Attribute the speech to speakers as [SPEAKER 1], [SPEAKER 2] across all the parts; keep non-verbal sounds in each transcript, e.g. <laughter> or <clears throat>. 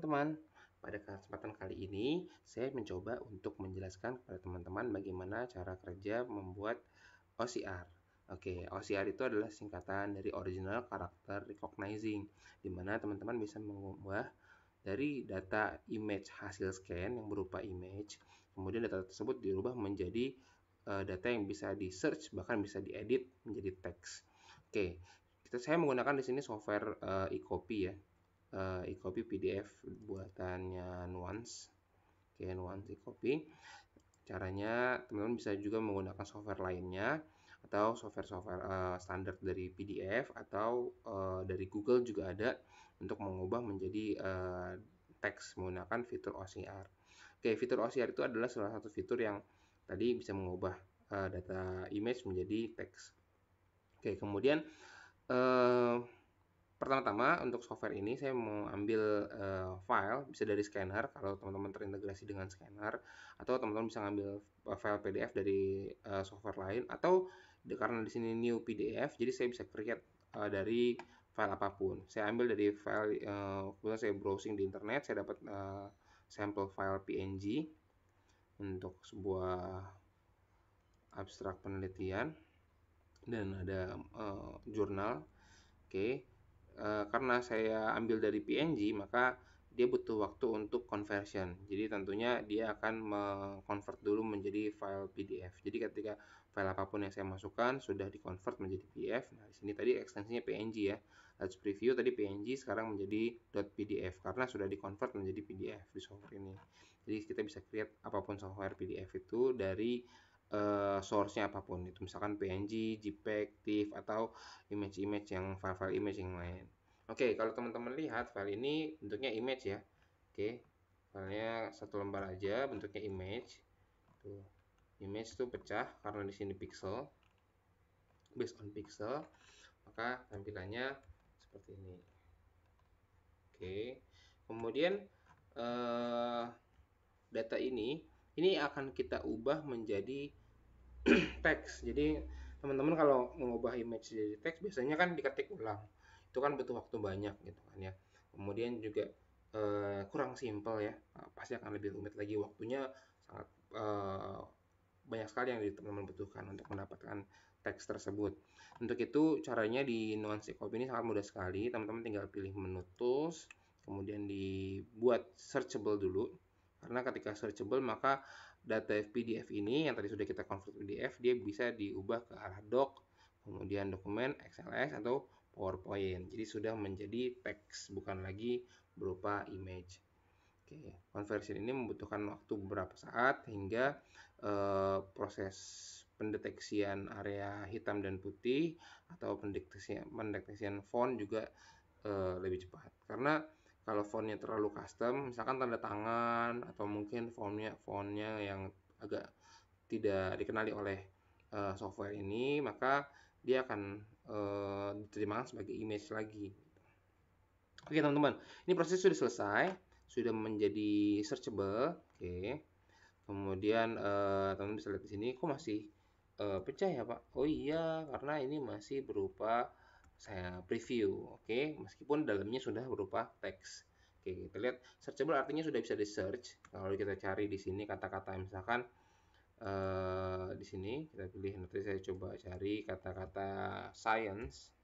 [SPEAKER 1] teman-teman. Pada kesempatan kali ini, saya mencoba untuk menjelaskan kepada teman-teman bagaimana cara kerja membuat OCR. Oke, OCR itu adalah singkatan dari Original Character Recognizing, di mana teman-teman bisa mengubah dari data image hasil scan yang berupa image, kemudian data tersebut dirubah menjadi eh, data yang bisa di search bahkan bisa diedit menjadi teks. Oke, kita saya menggunakan di sini software uh, e-copy ya uh, e-copy PDF buatannya Nuance. Oke, okay, Nuance e-copy. Caranya teman-teman bisa juga menggunakan software lainnya atau software-software uh, eh, standar dari PDF atau uh, dari Google juga ada untuk mengubah menjadi uh, teks menggunakan fitur OCR. Oke, fitur OCR itu adalah salah satu fitur yang tadi bisa mengubah uh, data image menjadi teks. Oke, kemudian uh, Pertama-tama untuk software ini saya mau ambil uh, file bisa dari scanner kalau teman-teman terintegrasi dengan scanner atau teman-teman bisa ngambil eh, file PDF dari uh, software lain atau di, karena di sini new PDF jadi saya bisa create uh, dari file apapun. Saya ambil dari file uh, kemudian saya browsing di internet saya dapat uh, sampel file PNG untuk sebuah abstrak penelitian dan ada uh, jurnal. Oke e, karena saya ambil dari PNG maka dia butuh waktu untuk conversion. Jadi tentunya dia akan mengkonvert dulu menjadi file PDF. Jadi ketika file apapun yang saya masukkan sudah dikonvert menjadi PDF. Nah, di sini tadi ekstensinya PNG ya. Let's preview tadi PNG sekarang menjadi .pdf karena sudah dikonvert menjadi PDF di software ini. Jadi kita bisa create apapun software PDF itu dari uh, source-nya apapun itu misalkan PNG, JPEG, TIFF atau image-image yang file-file image yang lain. Oke, okay, kalau teman-teman lihat file ini bentuknya image ya. Oke. Okay, filenya satu lembar aja bentuknya image. Tuh. Image itu pecah karena di sini pixel. Based on pixel, maka tampilannya seperti ini. Oke. Okay. Kemudian uh, data ini ini akan kita ubah menjadi <clears throat> teks jadi teman-teman kalau mengubah image jadi teks biasanya kan diketik ulang itu kan butuh waktu banyak gitu kan ya kemudian juga eh, kurang simpel ya nah, pasti akan lebih rumit lagi waktunya sangat eh, banyak sekali yang teman-teman butuhkan untuk mendapatkan teks tersebut untuk itu caranya di nuansa copy ini sangat mudah sekali teman-teman tinggal pilih menu tools kemudian dibuat searchable dulu karena ketika searchable maka data PDF ini yang tadi sudah kita convert PDF dia bisa diubah ke arah doc kemudian dokumen XLS atau PowerPoint jadi sudah menjadi teks bukan lagi berupa image Oke, conversion ini membutuhkan waktu beberapa saat hingga uh, proses pendeteksian area hitam dan putih atau pendeteksian pendeteksian font juga uh, lebih cepat karena kalau fontnya terlalu custom misalkan tanda tangan atau mungkin fontnya fontnya yang agak tidak dikenali oleh uh, software ini maka dia akan uh, eh, diterima sebagai image lagi oke teman-teman ini proses sudah selesai sudah menjadi searchable oke kemudian teman eh, teman-teman bisa lihat di sini kok masih uh, pecah ya pak oh iya karena ini masih berupa saya preview oke okay? meskipun dalamnya sudah berupa teks oke okay, kita lihat searchable artinya sudah bisa di search kalau kita cari di sini kata-kata misalkan uh, di sini kita pilih nanti saya coba cari kata-kata science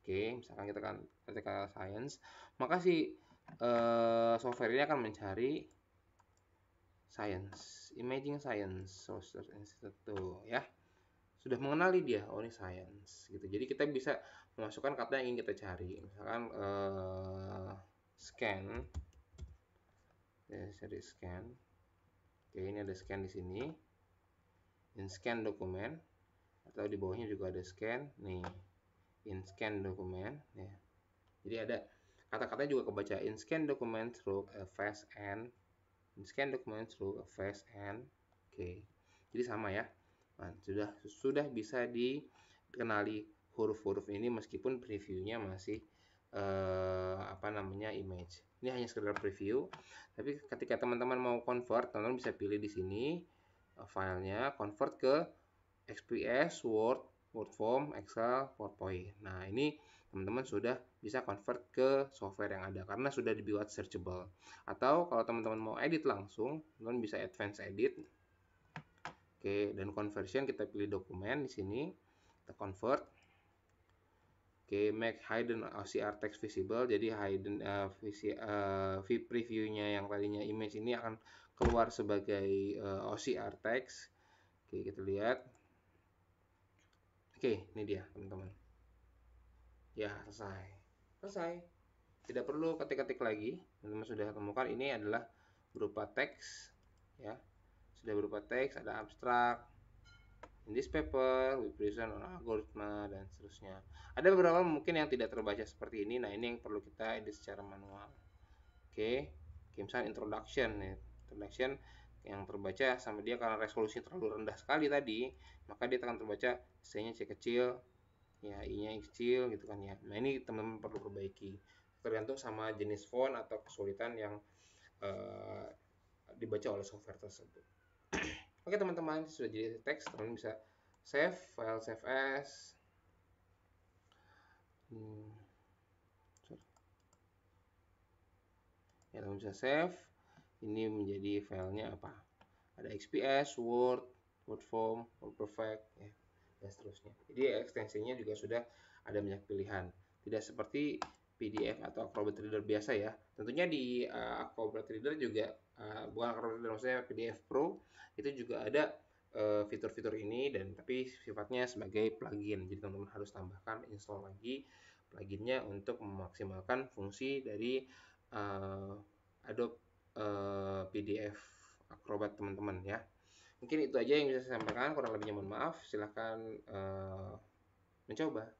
[SPEAKER 1] oke okay, misalkan kita kan kata-kata science maka si uh, software ini akan mencari science imaging science source institute ya sudah mengenali dia oh ini science gitu jadi kita bisa memasukkan kata yang ingin kita cari misalkan uh, scan ya cari scan oke ini ada scan di sini in scan dokumen atau di bawahnya juga ada scan nih in scan dokumen ya jadi ada kata kata juga kebaca in scan dokumen through a fast and in scan dokumen through a fast and oke jadi sama ya Nah, sudah sudah bisa dikenali huruf-huruf ini meskipun previewnya masih eh, apa namanya image. Ini hanya sekedar preview. Tapi ketika teman-teman mau convert, teman-teman bisa pilih di sini eh, filenya convert ke XPS, Word, Word Form, Excel, PowerPoint. Nah, ini teman-teman sudah bisa convert ke software yang ada karena sudah dibuat searchable. Atau kalau teman-teman mau edit langsung, teman-teman bisa advance edit Oke, dan conversion kita pilih dokumen di sini, kita convert. Oke, make hidden OCR text visible. Jadi hidden uh, eh, uh, eh, preview previewnya yang tadinya image ini akan keluar sebagai uh, OCR text. Oke, kita lihat. Oke, ini dia teman-teman. Ya, selesai. Selesai. Tidak perlu ketik-ketik lagi. Teman-teman sudah temukan ini adalah berupa teks ya sudah berupa teks, ada abstrak. In this paper, we present on algoritma dan seterusnya. Ada beberapa mungkin yang tidak terbaca seperti ini. Nah, ini yang perlu kita edit secara manual. Oke, okay. Kimsan introduction ya. Introduction yang terbaca sama dia karena resolusi terlalu rendah sekali tadi, maka dia akan terbaca C-nya C kecil, ya I-nya I kecil gitu kan ya. Nah, ini teman-teman perlu perbaiki. Tergantung sama jenis font atau kesulitan yang uh, dibaca oleh software tersebut. Oke teman-teman sudah jadi teks teman teman bisa save file save as. Hmm. Ya teman bisa save. Ini menjadi filenya apa? Ada XPS, Word, Word Form, Word Perfect, ya, dan seterusnya. Jadi ekstensinya juga sudah ada banyak pilihan. Tidak seperti PDF atau Acrobat Reader biasa ya. Tentunya di uh, eh, Acrobat Reader juga uh, bukan Acrobat Reader maksudnya PDF Pro itu juga ada fitur eh, fitur-fitur ini dan tapi sifatnya sebagai plugin. Jadi teman-teman harus tambahkan install lagi pluginnya untuk memaksimalkan fungsi dari uh, Adobe uh, PDF Acrobat teman-teman ya. Mungkin itu aja yang bisa saya sampaikan. Kurang lebihnya mohon maaf. Silahkan uh, mencoba.